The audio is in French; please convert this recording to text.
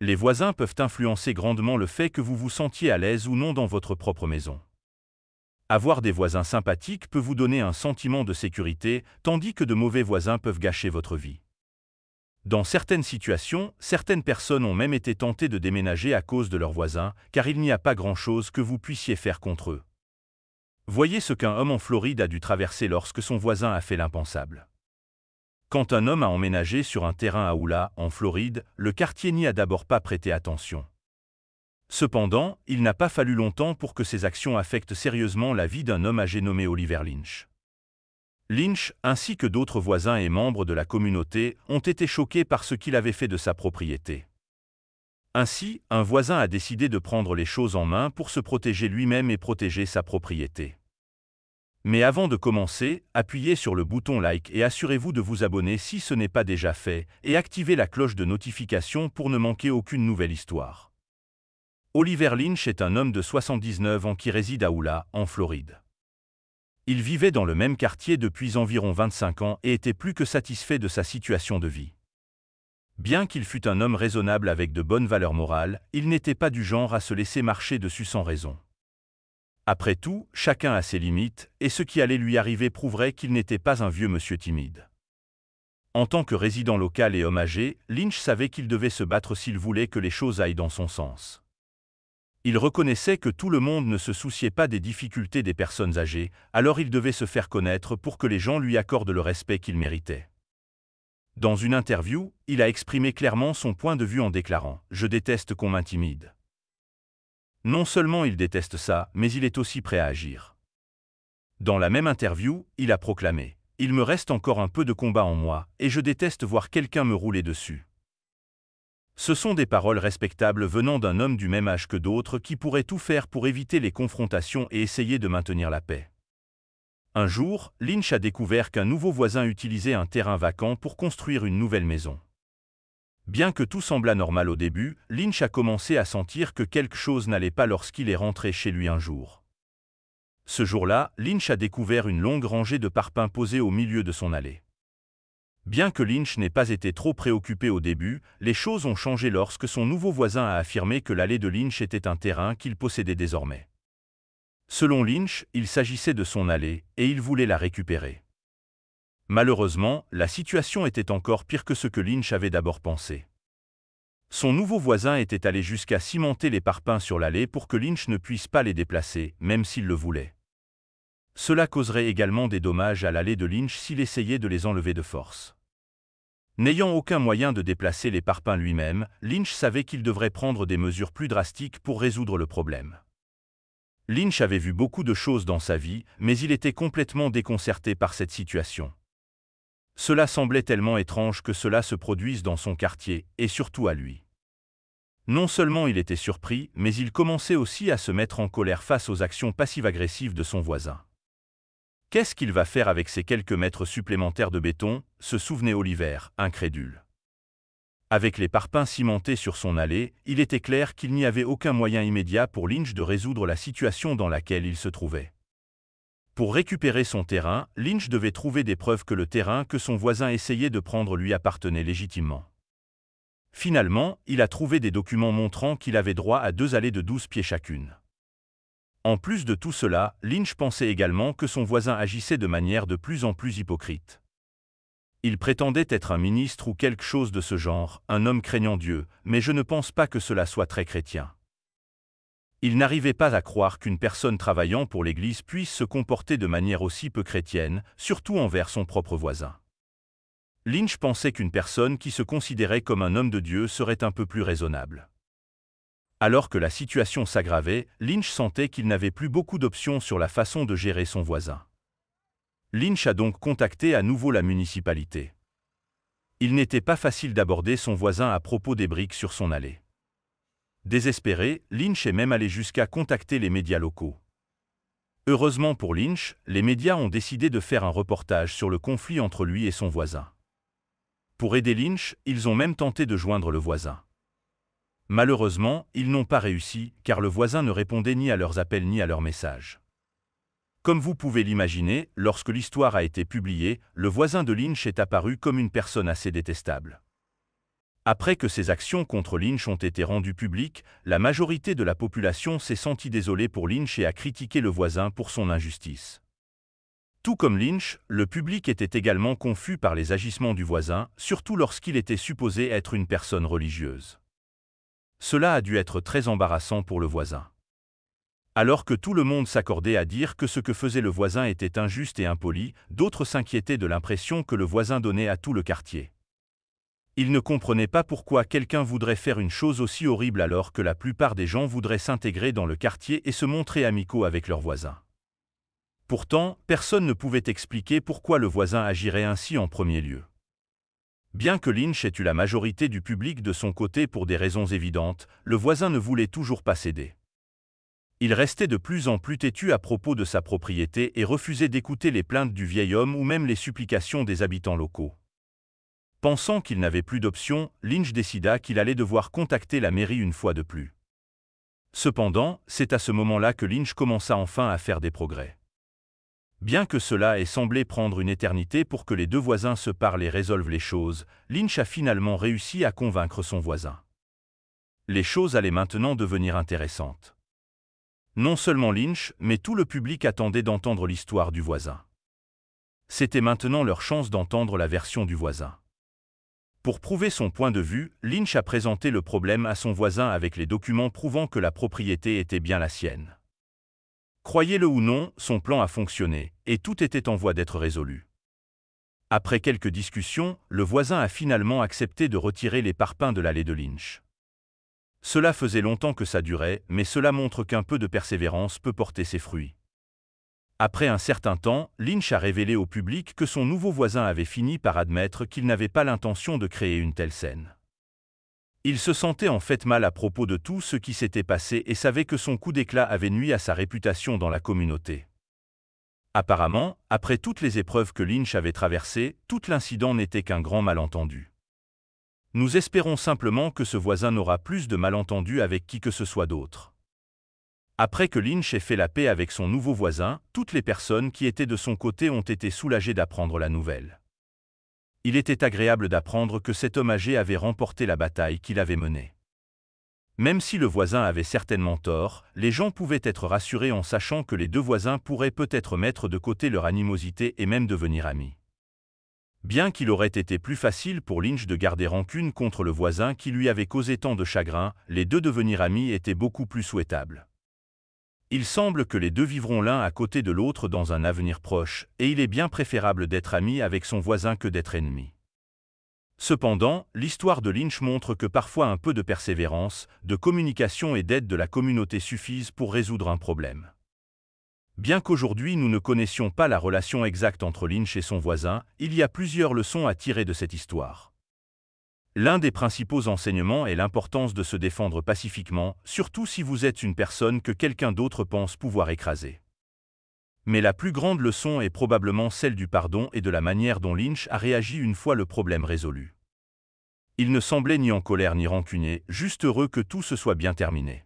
Les voisins peuvent influencer grandement le fait que vous vous sentiez à l'aise ou non dans votre propre maison. Avoir des voisins sympathiques peut vous donner un sentiment de sécurité, tandis que de mauvais voisins peuvent gâcher votre vie. Dans certaines situations, certaines personnes ont même été tentées de déménager à cause de leurs voisins, car il n'y a pas grand-chose que vous puissiez faire contre eux. Voyez ce qu'un homme en Floride a dû traverser lorsque son voisin a fait l'impensable. Quand un homme a emménagé sur un terrain à Oula, en Floride, le quartier n'y a d'abord pas prêté attention. Cependant, il n'a pas fallu longtemps pour que ces actions affectent sérieusement la vie d'un homme âgé nommé Oliver Lynch. Lynch, ainsi que d'autres voisins et membres de la communauté, ont été choqués par ce qu'il avait fait de sa propriété. Ainsi, un voisin a décidé de prendre les choses en main pour se protéger lui-même et protéger sa propriété. Mais avant de commencer, appuyez sur le bouton like et assurez-vous de vous abonner si ce n'est pas déjà fait et activez la cloche de notification pour ne manquer aucune nouvelle histoire. Oliver Lynch est un homme de 79 ans qui réside à Oula, en Floride. Il vivait dans le même quartier depuis environ 25 ans et était plus que satisfait de sa situation de vie. Bien qu'il fût un homme raisonnable avec de bonnes valeurs morales, il n'était pas du genre à se laisser marcher dessus sans raison. Après tout, chacun a ses limites, et ce qui allait lui arriver prouverait qu'il n'était pas un vieux monsieur timide. En tant que résident local et homme âgé, Lynch savait qu'il devait se battre s'il voulait que les choses aillent dans son sens. Il reconnaissait que tout le monde ne se souciait pas des difficultés des personnes âgées, alors il devait se faire connaître pour que les gens lui accordent le respect qu'il méritait. Dans une interview, il a exprimé clairement son point de vue en déclarant ⁇ Je déteste qu'on m'intimide ⁇ non seulement il déteste ça, mais il est aussi prêt à agir. Dans la même interview, il a proclamé « Il me reste encore un peu de combat en moi, et je déteste voir quelqu'un me rouler dessus. » Ce sont des paroles respectables venant d'un homme du même âge que d'autres qui pourrait tout faire pour éviter les confrontations et essayer de maintenir la paix. Un jour, Lynch a découvert qu'un nouveau voisin utilisait un terrain vacant pour construire une nouvelle maison. Bien que tout semblât normal au début, Lynch a commencé à sentir que quelque chose n'allait pas lorsqu'il est rentré chez lui un jour. Ce jour-là, Lynch a découvert une longue rangée de parpaings posés au milieu de son allée. Bien que Lynch n'ait pas été trop préoccupé au début, les choses ont changé lorsque son nouveau voisin a affirmé que l'allée de Lynch était un terrain qu'il possédait désormais. Selon Lynch, il s'agissait de son allée, et il voulait la récupérer. Malheureusement, la situation était encore pire que ce que Lynch avait d'abord pensé. Son nouveau voisin était allé jusqu'à cimenter les parpaings sur l'allée pour que Lynch ne puisse pas les déplacer, même s'il le voulait. Cela causerait également des dommages à l'allée de Lynch s'il essayait de les enlever de force. N'ayant aucun moyen de déplacer les parpaings lui-même, Lynch savait qu'il devrait prendre des mesures plus drastiques pour résoudre le problème. Lynch avait vu beaucoup de choses dans sa vie, mais il était complètement déconcerté par cette situation. Cela semblait tellement étrange que cela se produise dans son quartier, et surtout à lui. Non seulement il était surpris, mais il commençait aussi à se mettre en colère face aux actions passives-agressives de son voisin. Qu'est-ce qu'il va faire avec ces quelques mètres supplémentaires de béton se souvenait Oliver, incrédule. Avec les parpaings cimentés sur son allée, il était clair qu'il n'y avait aucun moyen immédiat pour Lynch de résoudre la situation dans laquelle il se trouvait. Pour récupérer son terrain, Lynch devait trouver des preuves que le terrain que son voisin essayait de prendre lui appartenait légitimement. Finalement, il a trouvé des documents montrant qu'il avait droit à deux allées de douze pieds chacune. En plus de tout cela, Lynch pensait également que son voisin agissait de manière de plus en plus hypocrite. Il prétendait être un ministre ou quelque chose de ce genre, un homme craignant Dieu, mais je ne pense pas que cela soit très chrétien. Il n'arrivait pas à croire qu'une personne travaillant pour l'Église puisse se comporter de manière aussi peu chrétienne, surtout envers son propre voisin. Lynch pensait qu'une personne qui se considérait comme un homme de Dieu serait un peu plus raisonnable. Alors que la situation s'aggravait, Lynch sentait qu'il n'avait plus beaucoup d'options sur la façon de gérer son voisin. Lynch a donc contacté à nouveau la municipalité. Il n'était pas facile d'aborder son voisin à propos des briques sur son allée. Désespéré, Lynch est même allé jusqu'à contacter les médias locaux. Heureusement pour Lynch, les médias ont décidé de faire un reportage sur le conflit entre lui et son voisin. Pour aider Lynch, ils ont même tenté de joindre le voisin. Malheureusement, ils n'ont pas réussi, car le voisin ne répondait ni à leurs appels ni à leurs messages. Comme vous pouvez l'imaginer, lorsque l'histoire a été publiée, le voisin de Lynch est apparu comme une personne assez détestable. Après que ses actions contre Lynch ont été rendues publiques, la majorité de la population s'est sentie désolée pour Lynch et a critiqué le voisin pour son injustice. Tout comme Lynch, le public était également confus par les agissements du voisin, surtout lorsqu'il était supposé être une personne religieuse. Cela a dû être très embarrassant pour le voisin. Alors que tout le monde s'accordait à dire que ce que faisait le voisin était injuste et impoli, d'autres s'inquiétaient de l'impression que le voisin donnait à tout le quartier. Il ne comprenait pas pourquoi quelqu'un voudrait faire une chose aussi horrible alors que la plupart des gens voudraient s'intégrer dans le quartier et se montrer amicaux avec leurs voisins. Pourtant, personne ne pouvait expliquer pourquoi le voisin agirait ainsi en premier lieu. Bien que Lynch ait eu la majorité du public de son côté pour des raisons évidentes, le voisin ne voulait toujours pas céder. Il restait de plus en plus têtu à propos de sa propriété et refusait d'écouter les plaintes du vieil homme ou même les supplications des habitants locaux. Pensant qu'il n'avait plus d'option, Lynch décida qu'il allait devoir contacter la mairie une fois de plus. Cependant, c'est à ce moment-là que Lynch commença enfin à faire des progrès. Bien que cela ait semblé prendre une éternité pour que les deux voisins se parlent et résolvent les choses, Lynch a finalement réussi à convaincre son voisin. Les choses allaient maintenant devenir intéressantes. Non seulement Lynch, mais tout le public attendait d'entendre l'histoire du voisin. C'était maintenant leur chance d'entendre la version du voisin. Pour prouver son point de vue, Lynch a présenté le problème à son voisin avec les documents prouvant que la propriété était bien la sienne. Croyez-le ou non, son plan a fonctionné, et tout était en voie d'être résolu. Après quelques discussions, le voisin a finalement accepté de retirer les parpaings de l'allée de Lynch. Cela faisait longtemps que ça durait, mais cela montre qu'un peu de persévérance peut porter ses fruits. Après un certain temps, Lynch a révélé au public que son nouveau voisin avait fini par admettre qu'il n'avait pas l'intention de créer une telle scène. Il se sentait en fait mal à propos de tout ce qui s'était passé et savait que son coup d'éclat avait nuit à sa réputation dans la communauté. Apparemment, après toutes les épreuves que Lynch avait traversées, tout l'incident n'était qu'un grand malentendu. Nous espérons simplement que ce voisin n'aura plus de malentendus avec qui que ce soit d'autre. Après que Lynch ait fait la paix avec son nouveau voisin, toutes les personnes qui étaient de son côté ont été soulagées d'apprendre la nouvelle. Il était agréable d'apprendre que cet homme âgé avait remporté la bataille qu'il avait menée. Même si le voisin avait certainement tort, les gens pouvaient être rassurés en sachant que les deux voisins pourraient peut-être mettre de côté leur animosité et même devenir amis. Bien qu'il aurait été plus facile pour Lynch de garder rancune contre le voisin qui lui avait causé tant de chagrin, les deux devenir amis étaient beaucoup plus souhaitables. Il semble que les deux vivront l'un à côté de l'autre dans un avenir proche, et il est bien préférable d'être ami avec son voisin que d'être ennemi. Cependant, l'histoire de Lynch montre que parfois un peu de persévérance, de communication et d'aide de la communauté suffisent pour résoudre un problème. Bien qu'aujourd'hui nous ne connaissions pas la relation exacte entre Lynch et son voisin, il y a plusieurs leçons à tirer de cette histoire. L'un des principaux enseignements est l'importance de se défendre pacifiquement, surtout si vous êtes une personne que quelqu'un d'autre pense pouvoir écraser. Mais la plus grande leçon est probablement celle du pardon et de la manière dont Lynch a réagi une fois le problème résolu. Il ne semblait ni en colère ni rancunier, juste heureux que tout se soit bien terminé.